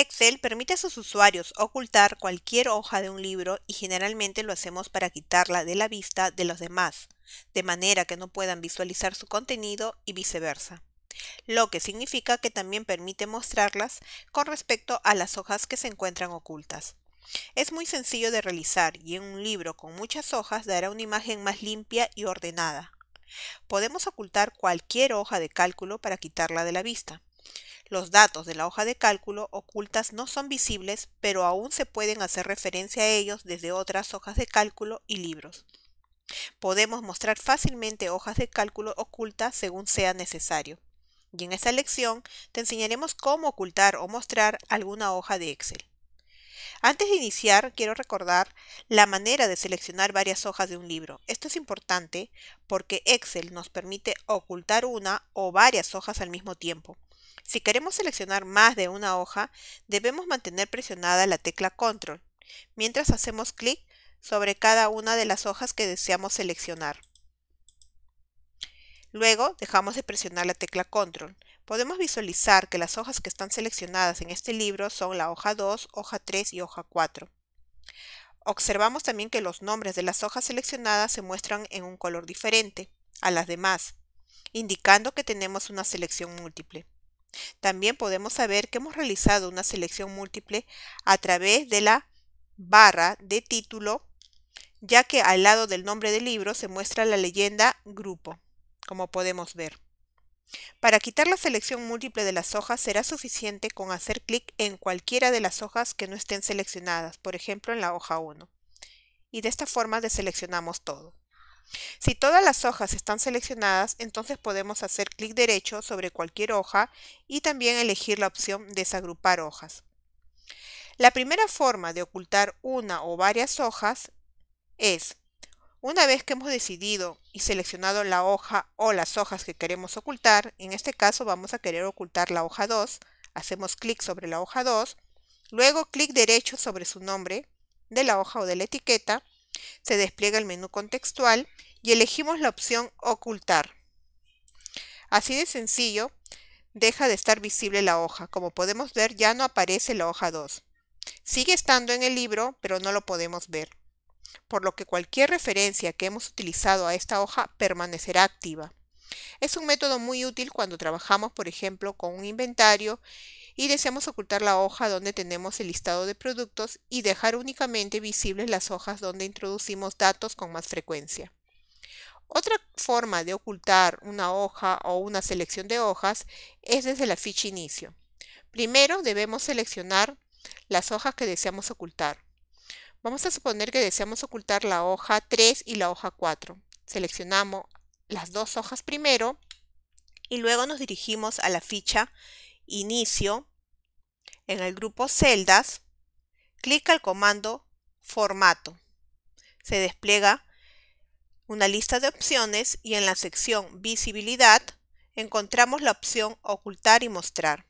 Excel permite a sus usuarios ocultar cualquier hoja de un libro y generalmente lo hacemos para quitarla de la vista de los demás, de manera que no puedan visualizar su contenido y viceversa, lo que significa que también permite mostrarlas con respecto a las hojas que se encuentran ocultas. Es muy sencillo de realizar y en un libro con muchas hojas dará una imagen más limpia y ordenada. Podemos ocultar cualquier hoja de cálculo para quitarla de la vista. Los datos de la hoja de cálculo ocultas no son visibles, pero aún se pueden hacer referencia a ellos desde otras hojas de cálculo y libros. Podemos mostrar fácilmente hojas de cálculo ocultas según sea necesario. Y en esta lección te enseñaremos cómo ocultar o mostrar alguna hoja de Excel. Antes de iniciar, quiero recordar la manera de seleccionar varias hojas de un libro. Esto es importante porque Excel nos permite ocultar una o varias hojas al mismo tiempo. Si queremos seleccionar más de una hoja, debemos mantener presionada la tecla Control, mientras hacemos clic sobre cada una de las hojas que deseamos seleccionar. Luego dejamos de presionar la tecla Control. Podemos visualizar que las hojas que están seleccionadas en este libro son la hoja 2, hoja 3 y hoja 4. Observamos también que los nombres de las hojas seleccionadas se muestran en un color diferente a las demás, indicando que tenemos una selección múltiple. También podemos saber que hemos realizado una selección múltiple a través de la barra de título, ya que al lado del nombre del libro se muestra la leyenda grupo, como podemos ver. Para quitar la selección múltiple de las hojas será suficiente con hacer clic en cualquiera de las hojas que no estén seleccionadas, por ejemplo en la hoja 1. Y de esta forma deseleccionamos todo. Si todas las hojas están seleccionadas, entonces podemos hacer clic derecho sobre cualquier hoja y también elegir la opción desagrupar hojas. La primera forma de ocultar una o varias hojas es, una vez que hemos decidido y seleccionado la hoja o las hojas que queremos ocultar, en este caso vamos a querer ocultar la hoja 2, hacemos clic sobre la hoja 2, luego clic derecho sobre su nombre de la hoja o de la etiqueta, se despliega el menú contextual y elegimos la opción ocultar. Así de sencillo, deja de estar visible la hoja. Como podemos ver, ya no aparece la hoja 2. Sigue estando en el libro, pero no lo podemos ver. Por lo que cualquier referencia que hemos utilizado a esta hoja permanecerá activa. Es un método muy útil cuando trabajamos, por ejemplo, con un inventario y deseamos ocultar la hoja donde tenemos el listado de productos y dejar únicamente visibles las hojas donde introducimos datos con más frecuencia. Otra forma de ocultar una hoja o una selección de hojas es desde la ficha inicio. Primero debemos seleccionar las hojas que deseamos ocultar. Vamos a suponer que deseamos ocultar la hoja 3 y la hoja 4. Seleccionamos las dos hojas primero y luego nos dirigimos a la ficha inicio en el grupo Celdas, clic al comando Formato. Se despliega una lista de opciones y en la sección Visibilidad encontramos la opción Ocultar y Mostrar.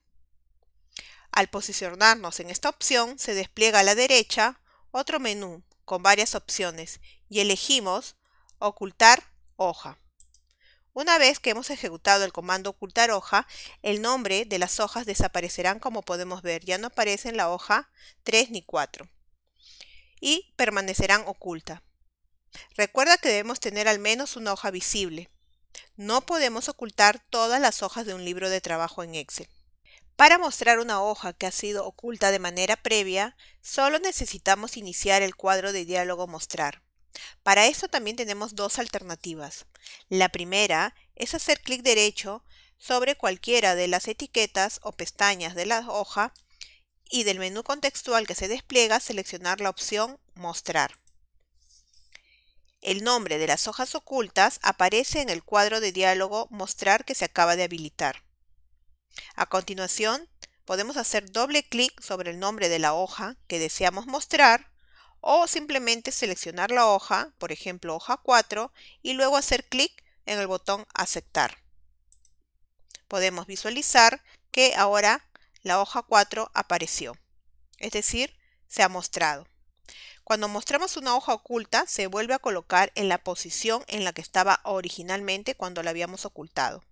Al posicionarnos en esta opción, se despliega a la derecha otro menú con varias opciones y elegimos Ocultar hoja. Una vez que hemos ejecutado el comando ocultar hoja, el nombre de las hojas desaparecerán como podemos ver, ya no aparece en la hoja 3 ni 4 y permanecerán oculta. Recuerda que debemos tener al menos una hoja visible. No podemos ocultar todas las hojas de un libro de trabajo en Excel. Para mostrar una hoja que ha sido oculta de manera previa, solo necesitamos iniciar el cuadro de diálogo Mostrar. Para esto también tenemos dos alternativas. La primera es hacer clic derecho sobre cualquiera de las etiquetas o pestañas de la hoja y del menú contextual que se despliega seleccionar la opción Mostrar. El nombre de las hojas ocultas aparece en el cuadro de diálogo Mostrar que se acaba de habilitar. A continuación, podemos hacer doble clic sobre el nombre de la hoja que deseamos mostrar o simplemente seleccionar la hoja, por ejemplo hoja 4, y luego hacer clic en el botón aceptar. Podemos visualizar que ahora la hoja 4 apareció, es decir, se ha mostrado. Cuando mostramos una hoja oculta, se vuelve a colocar en la posición en la que estaba originalmente cuando la habíamos ocultado.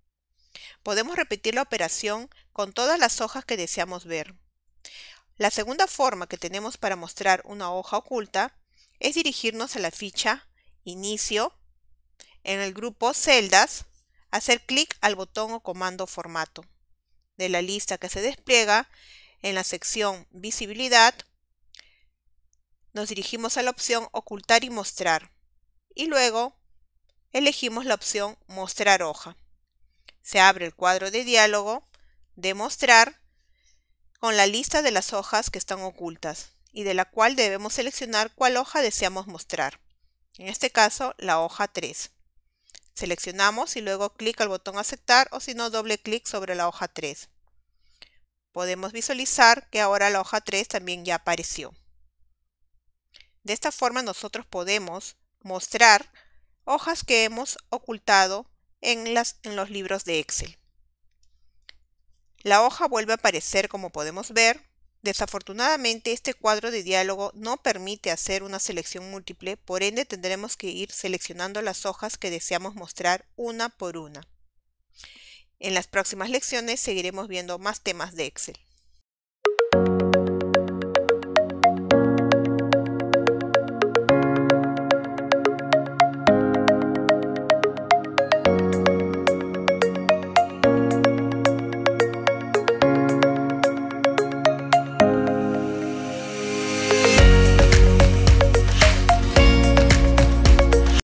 Podemos repetir la operación con todas las hojas que deseamos ver. La segunda forma que tenemos para mostrar una hoja oculta es dirigirnos a la ficha Inicio, en el grupo Celdas, hacer clic al botón o comando Formato. De la lista que se despliega, en la sección Visibilidad, nos dirigimos a la opción Ocultar y Mostrar y luego elegimos la opción Mostrar hoja. Se abre el cuadro de diálogo de Mostrar con la lista de las hojas que están ocultas y de la cual debemos seleccionar cuál hoja deseamos mostrar. En este caso, la hoja 3. Seleccionamos y luego clic al botón aceptar o si no doble clic sobre la hoja 3. Podemos visualizar que ahora la hoja 3 también ya apareció. De esta forma nosotros podemos mostrar hojas que hemos ocultado en, las, en los libros de Excel. La hoja vuelve a aparecer como podemos ver. Desafortunadamente este cuadro de diálogo no permite hacer una selección múltiple, por ende tendremos que ir seleccionando las hojas que deseamos mostrar una por una. En las próximas lecciones seguiremos viendo más temas de Excel.